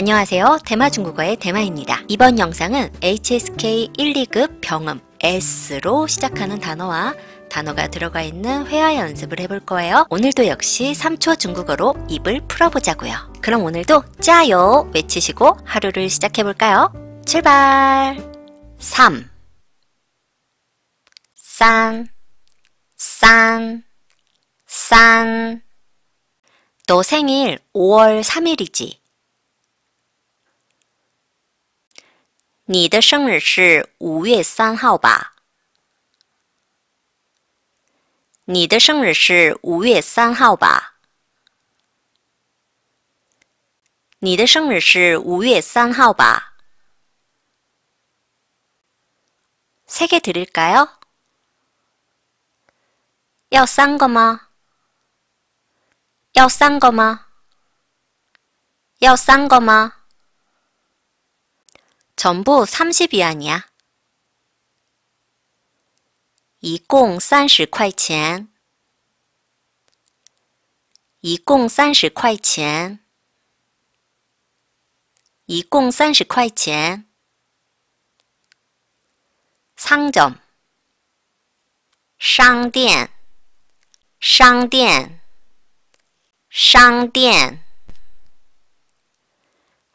안녕하세요. 대마 중국어의 대마입니다. 이번 영상은 HSK 1, 2급 병음 S로 시작하는 단어와 단어가 들어가 있는 회화 연습을 해볼 거예요. 오늘도 역시 3초 중국어로 입을 풀어보자고요. 그럼 오늘도 짜요 외치시고 하루를 시작해볼까요? 출발! 3 산, 산, 산. 너 생일 5월 3일이지? 你的生日是五月三号吧？你的生日是五月三号吧？你的生日是五月三号吧？세개드릴까요要三个吗？要三个吗？要三个吗？ 전부 30위안이야. 一共30块钱. 一共30块钱. 一共30块钱. 상점. 商店.商店.商店.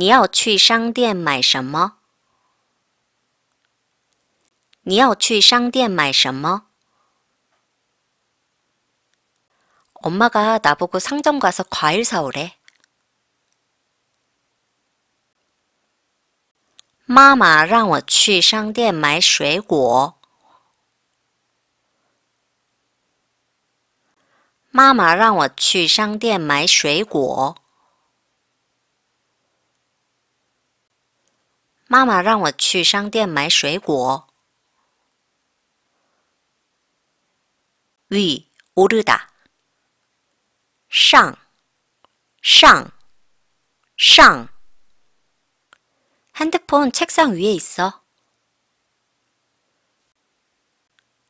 你要去商店买什么？你要去商店买什么？엄마가나보고상점가서과일사오래妈妈让我去商店买水果。妈妈让我去商店买水果。妈妈让我去商店买水果。위우르다상상상핸드폰책상위에있어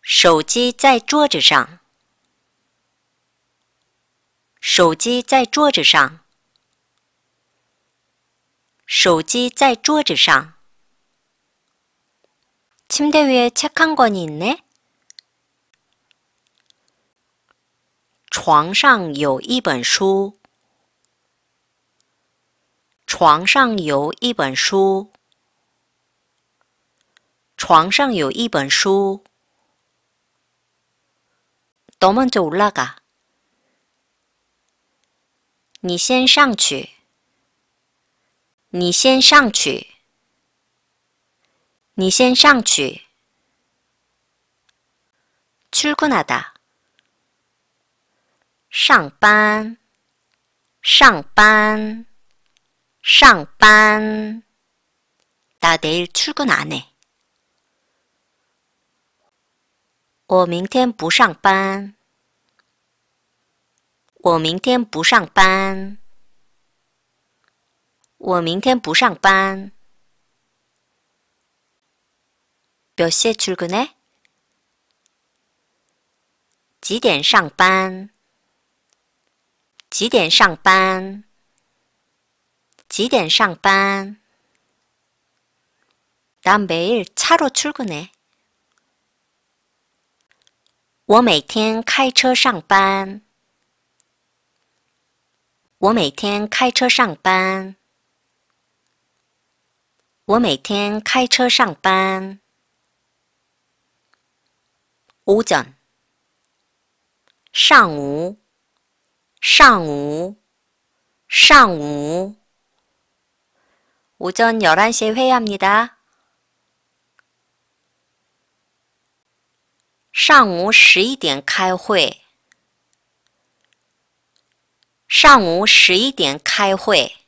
手机在桌子上。手机在桌子上。手机在桌子上。침대위에책한권이있 네。 床上有一本书。床上有一本书。床上有一本书。너먼저올라가你先上去。你先上去。你先上去。출근하 다， 上班，上班，上班。나내일출근안 해， 我明天不上班。我明天不上班。我明天不上班。몇시출근 해？ 几点上班？几点上班？几点上班？난매일차로출근 해。 我每天开车上班。我每天开车上班。我每天开车上班。午间，上午，上午，上午，午间十一点开会。上午十一点开会。上午十一点开会。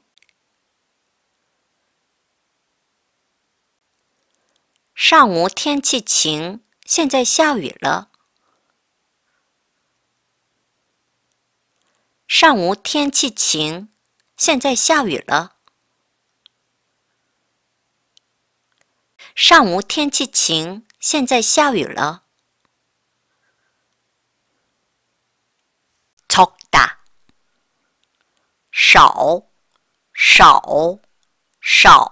上午天气晴，现在下雨了。上午天气晴，现在下雨了。上午天气晴，现在下雨了。错哒。少，少，少。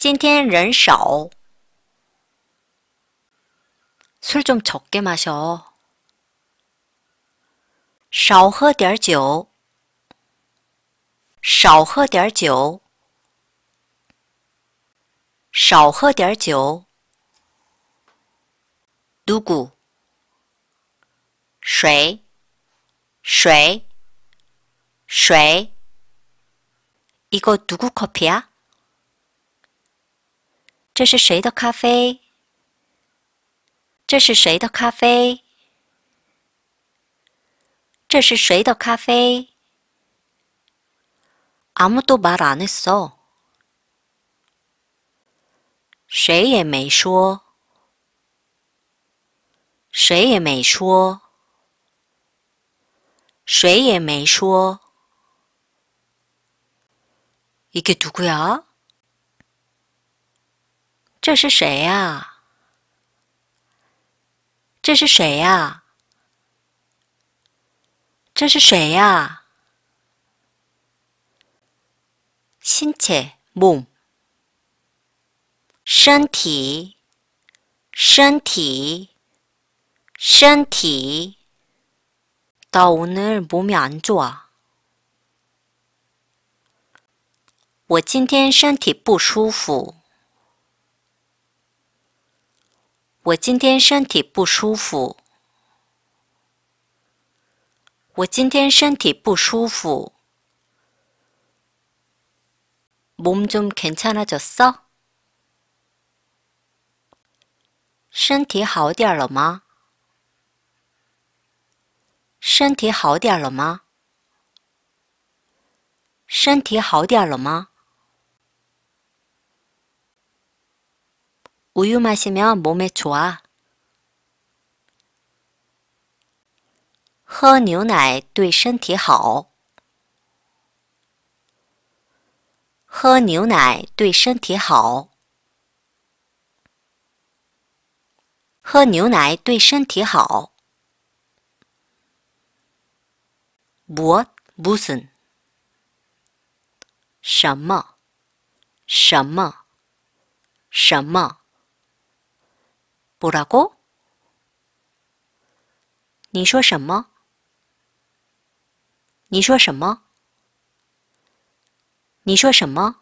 今天人少술좀 적게 마셔. 少喝点酒.少喝点酒.少喝点酒. 누구? 谁?谁?谁? 이거 누구 커피야? 这是谁的咖啡？这是谁的咖啡？这是谁的咖啡？아무도말안했 어。 谁也没说。谁也没说。谁也没说。이게누구 야？ 这是谁呀？这是谁呀？这是谁呀？신체 몸， 身体，身体，身体。나오늘몸이안좋 아， 我今天身体不舒服。我今天身体不舒服。我今天身体不舒服。몸좀괜찮아졌 어？ 身体好点了吗？身体好点了吗？身体好点了吗？우유마시면몸에좋아喝牛奶对身体好。喝牛奶对身体好。喝牛奶对身体好。What 무 슨？ 什么？什么？什么？布拉哥？你说什么？你说什么？你说什么？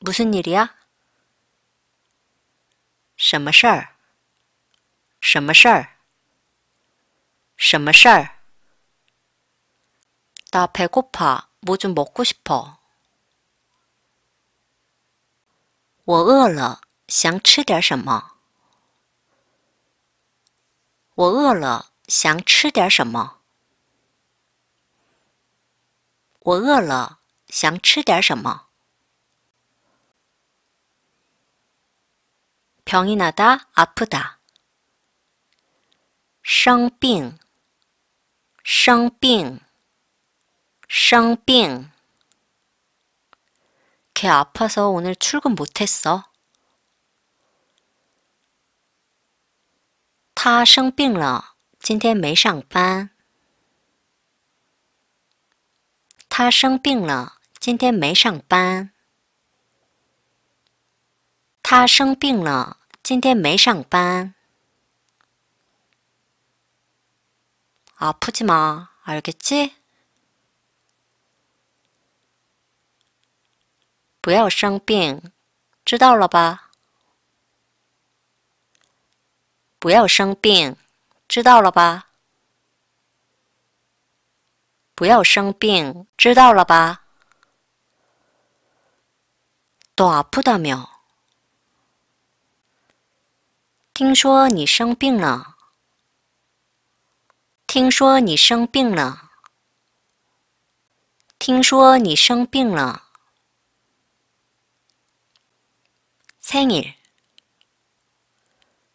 不是你的呀？什么事儿？什么事儿？什么事儿？我饿了。想吃点什么？我饿了，想吃点什么？我饿了，想吃点什么？朴尼娜的阿普达生病，生病，生病。他病了，所以今天没来上班。他生病了，今天没上班。他生病了，今天没上班。他生病了，今天没上班。아프지마알겠지不要生病，知道了吧？不要生病，知道了吧？不要生病，知道了吧？도와보자听说你生病了。听说你生病了。听说你生病了。생일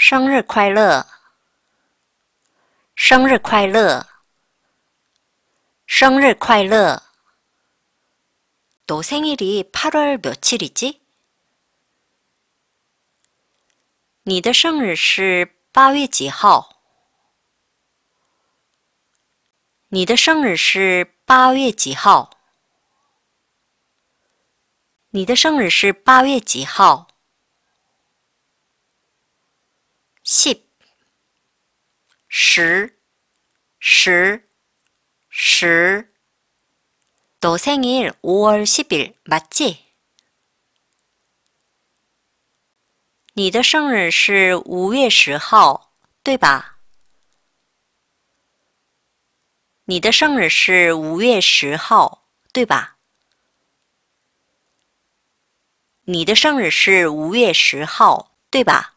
生日快乐！生日快乐！生日快乐！你生日是八月几日？日？你的生日是八月几号？你的生日是八月几号？你的生日是八月几号？十十十十，你的生日맞 지？ 你的生日是五月十号，对吧？你的生日是五月十号，对吧？你的生日是五月十号，对吧？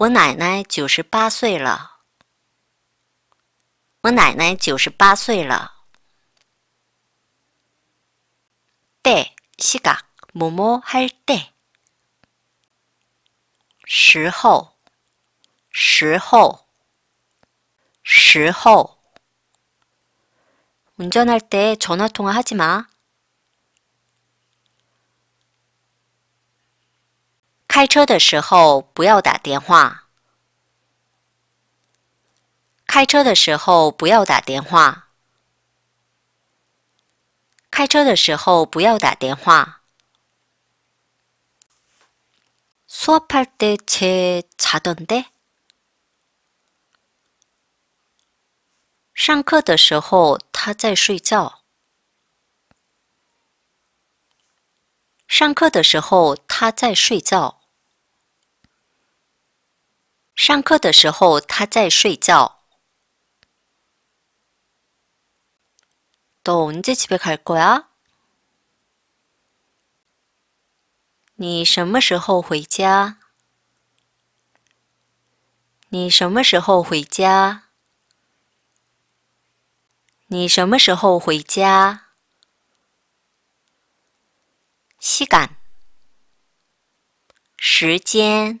我奶奶九十八岁了。我奶奶九十八岁了。때 시각 뭐뭐 할 때. 时候时候时候 운전할 때 전화 통화 하지 마. 开车的时候不要打电话。开车的时候不要打电话。开车的时候不要打电话。수업할때차차등 대。 上课的时候他在睡觉。上课的时候他在睡觉。上课的时候，他在睡觉。懂，你最起别开乖啊！你什么时候回家？你什么时候回家？你什么时候回家？西干。时间。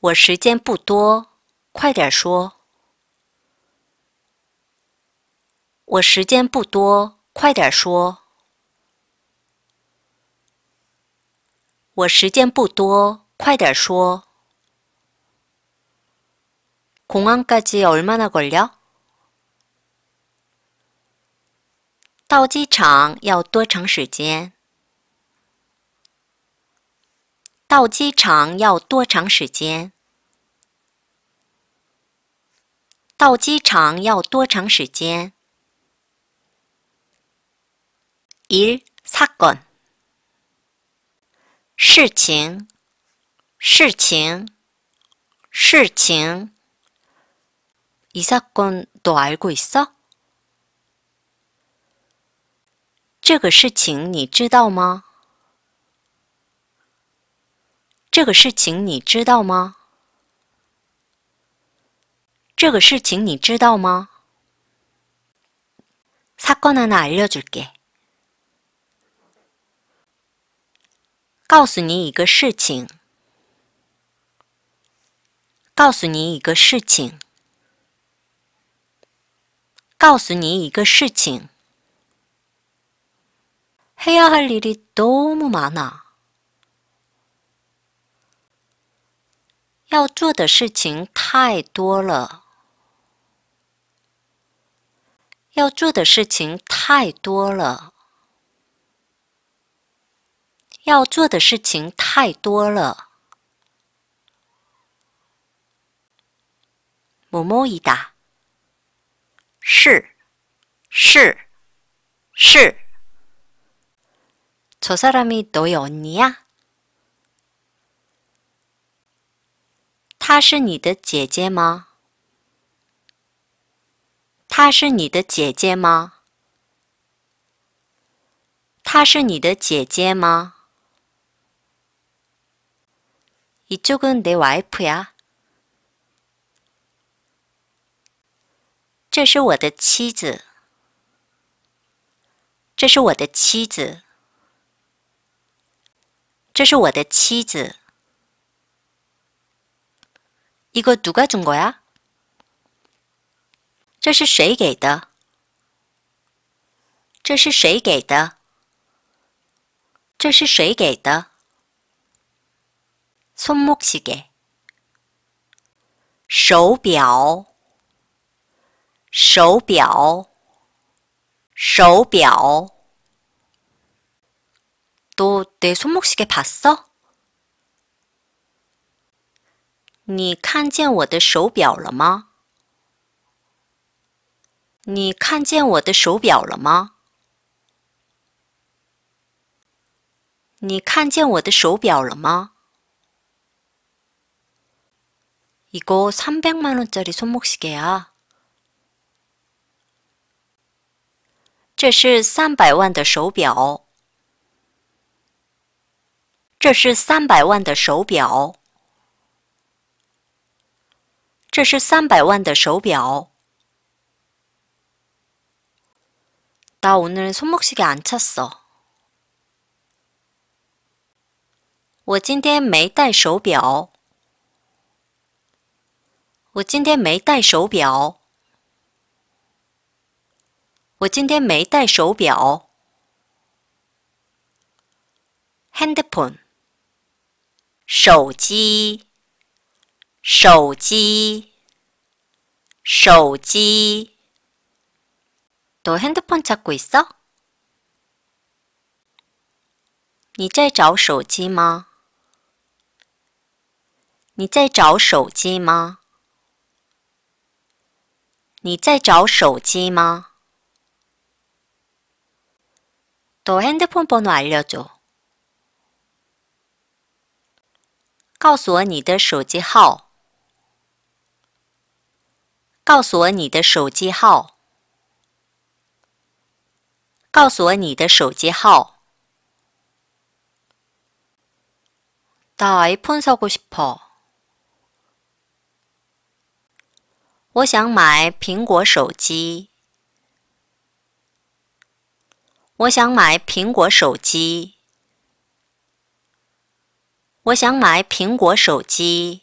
我时间不多，快点说。我时间不多，快点说。我时间不多，快点说。공항까지얼마나걸려大致长要多长时间？到机场要多长时间？到机场要多长时间？일사 건， 事情，事情，事情。이사건도알고있 어？ 这个事情你知道吗？这个事情你知道吗？这个事情你知道吗？사건하나알려줄게告诉你一个事情告诉你一个事情告诉你一个事情해야할일이너무많아要做的事情太多了。要做的事情太多了。要做的事情太多了。某某一答：是，是，是。저사람이너의언니她是你的姐姐吗？她是你的姐姐吗？她是你的姐姐吗？이쪽은내와이프 야。 这是我的妻子。这是我的妻子。这是我的妻子。 이거 누가 준 거야? 这是谁给的?这是谁给的?这是谁给的? 손목시계 手表手表手表너 내 손목시계 봤어? 你看见我的手表了吗？你看见我的手表了吗？你看见我的手表了吗？이거3백만원짜리손목시계야这是三百万的手表。这是三百万的手表。这是三百万的手表。나오늘손목시계안쳤 어。 我今天没带手表。我今天没带手表。我今天没戴手表。핸드 폰， 手机。手机，手机，你在找手机吗？你在找手机吗？你在找手机吗？你诉我你找手机吗？你手机告诉我你的手机号。告诉我你的手机号。고싶 어。 我想买苹果手机。我想买苹果手机。我想买苹果手机。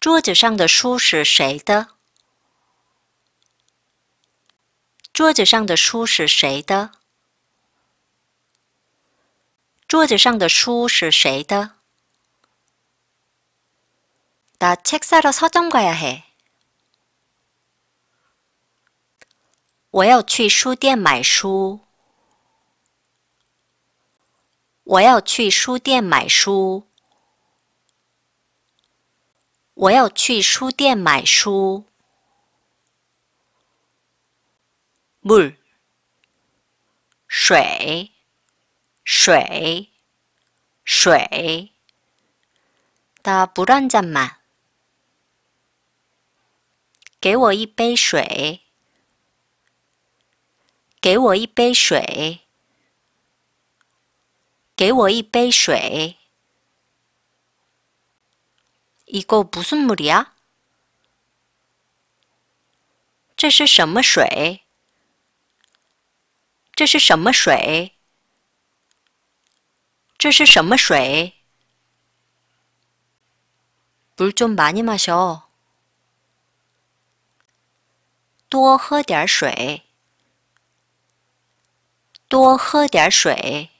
桌子上的书是谁的？桌子上的书是谁的？桌子上的书是谁的？나책사러서점가야 해。 我要去书店买书。我要去书店买书。我要去书店买书。木水水水，它不断在满。给我一杯水。给我一杯水。给我一杯水。一个不是目的啊！这是什么水？这是什么水？这是什么水？不就把你嘛，小？多喝点水，多喝点水，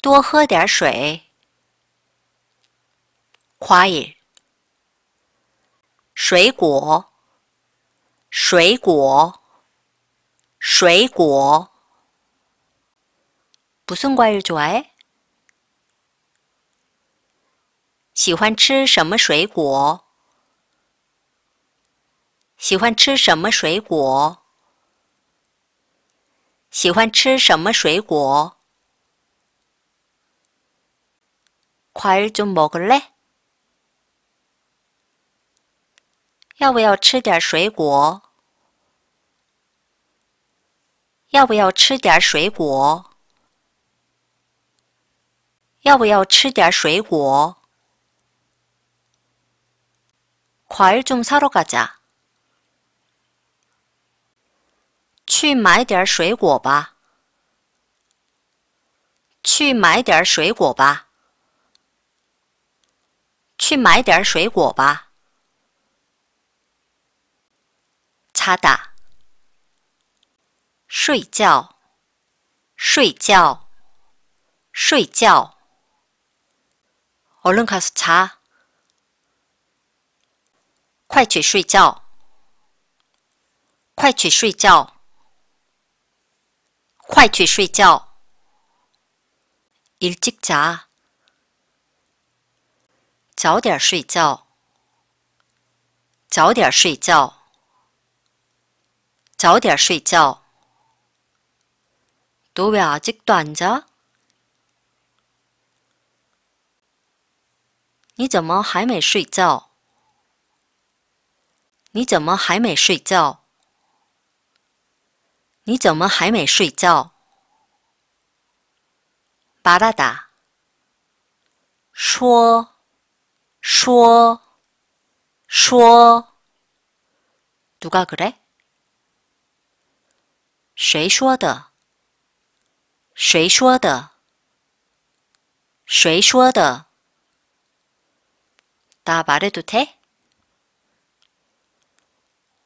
多喝点水。快！水果，水果，水果，不送快点做哎！喜欢吃什么水果？喜欢吃什么水果？喜欢吃什么水果？快点做，忙个嘞！要不要吃点水果？要不要吃点水果？要不要吃点水果？과일좀사러가 자。 去买点水果吧。去买点水果吧。去买点水果吧。擦打。睡觉，睡觉，睡觉！얼른가서 자， 快去睡觉，快去睡觉，快去睡觉！일찍 자， 早点睡觉，早点睡觉。早点睡觉。도왜아직떠앉你怎么还没睡觉？你怎么还没睡觉？你怎么还没睡觉？巴拉达。说，说，说。누가그래谁说的？谁说的？谁说的？다바르두 테？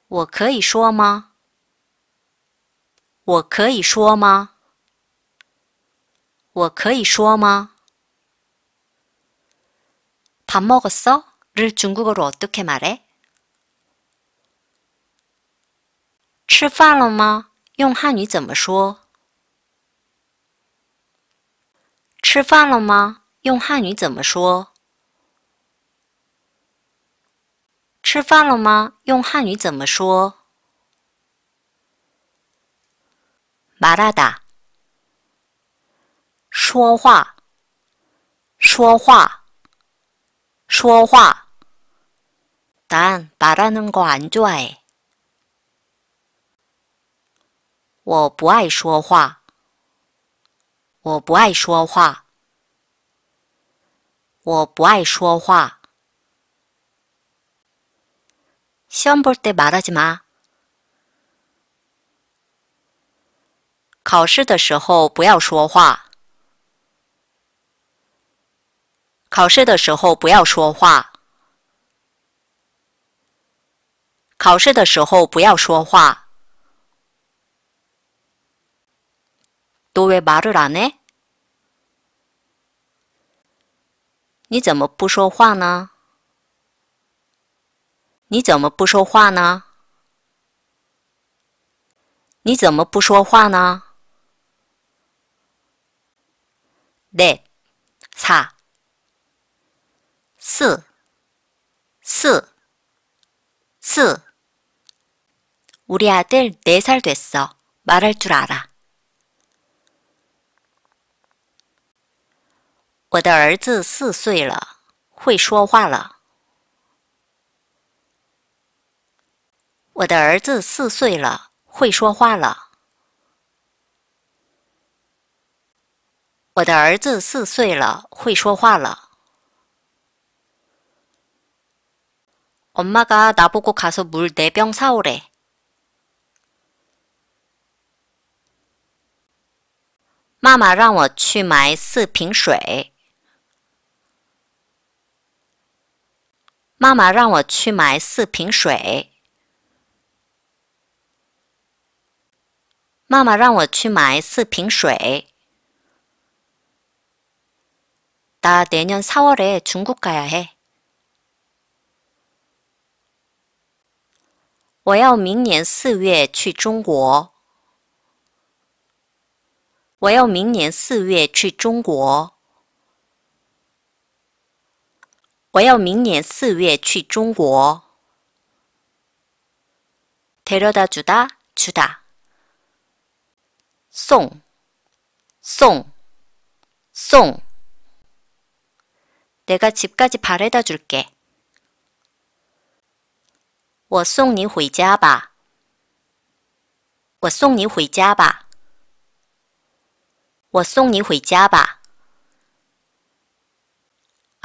我可以说吗？我可以说吗？我可以说吗？밥먹었어를중국어로어떻게말 해？ 吃饭了吗？用汉语怎么说？吃饭了吗？用汉语怎么说？吃饭了吗？用汉语怎么说？麻辣 다， 说话，说话，说话。난말하는거안좋아 해。 我不爱说话。我不爱说话。我不爱说话。시험볼말하지마考试的时候不要说话。考试的时候不要说话。考试的时候不要说话。 너왜 말을 안 해? 你怎么不说话呢?你怎么不说话呢?你怎么不说话呢? 넷, 네, 사, 스, 스, 스. 우리 아들 네 살 됐어. 말할 줄 알아. 我的儿子四岁了，会说话了。我的儿子四岁了，会说话了。我的儿子四岁了，会说话了。엄마가나보고가서물네병사올 래？ 妈妈让我去买四瓶水。妈妈让我去买四瓶水。妈妈让我去买四瓶水。나내년사월에중국가야 해。 我要明年四月去中国。我要明年四月去中国。我要明年四月去中国。送送送，내가집까지바래다줄 게。 我送你回家吧。我送你回家吧。我送你回家吧。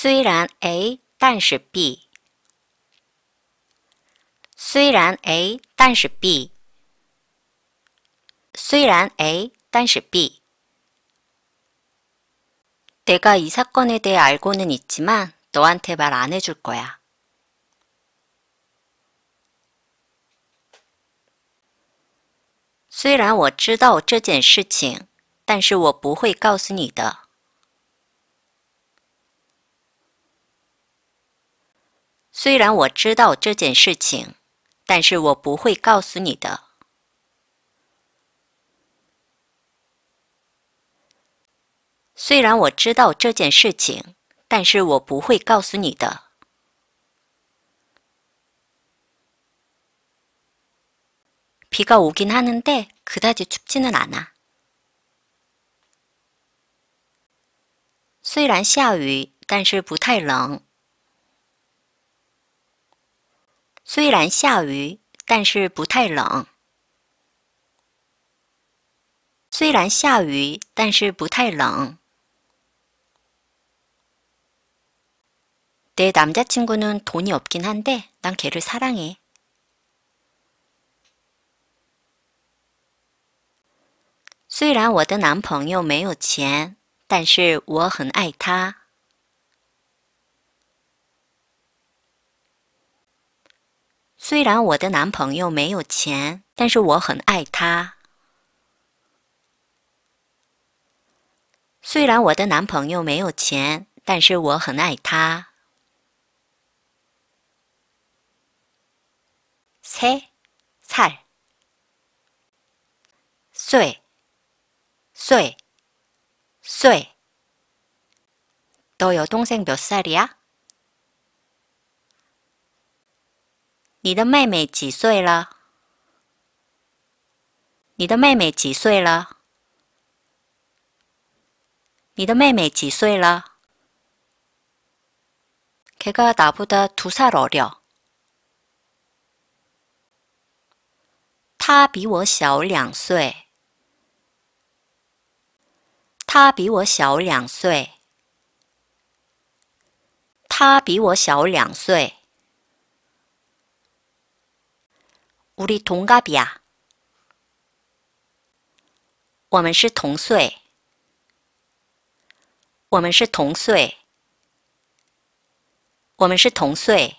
虽然 A，但是 B。虽然 A，但是 B。虽然 A,但是 B. 내가 이 사건에 대해 알고는 있지만 너한테 말 안 해줄 거야. "虽然我知道这件事情，但是我不会告诉你的。"虽然我知道这件事情，但是我不会告诉你的。虽然我知道这件事情，但是我不会告诉你的。비가오긴하는데그다지춥지는않 아。 虽然下雨，但是不太冷。虽然下雨，但是不太冷。虽然下雨，但是不太冷。내남자친구는돈이없긴한데난걔를사랑 해。 虽然我的男朋友没有钱，但是我很爱他。虽然我的男朋友没有钱，但是我很爱他。虽然我的男朋友没有钱，但是我很爱他。三、三、三、三、三。你女同学几岁呀？你的妹妹几岁了？你的妹妹几岁了？你的妹妹几岁了？개가남보다두살어려他比我小两岁。他比我小两岁。他比我小两岁。우리동갑이 야。 我们是同岁，我们是同岁，我们是同岁。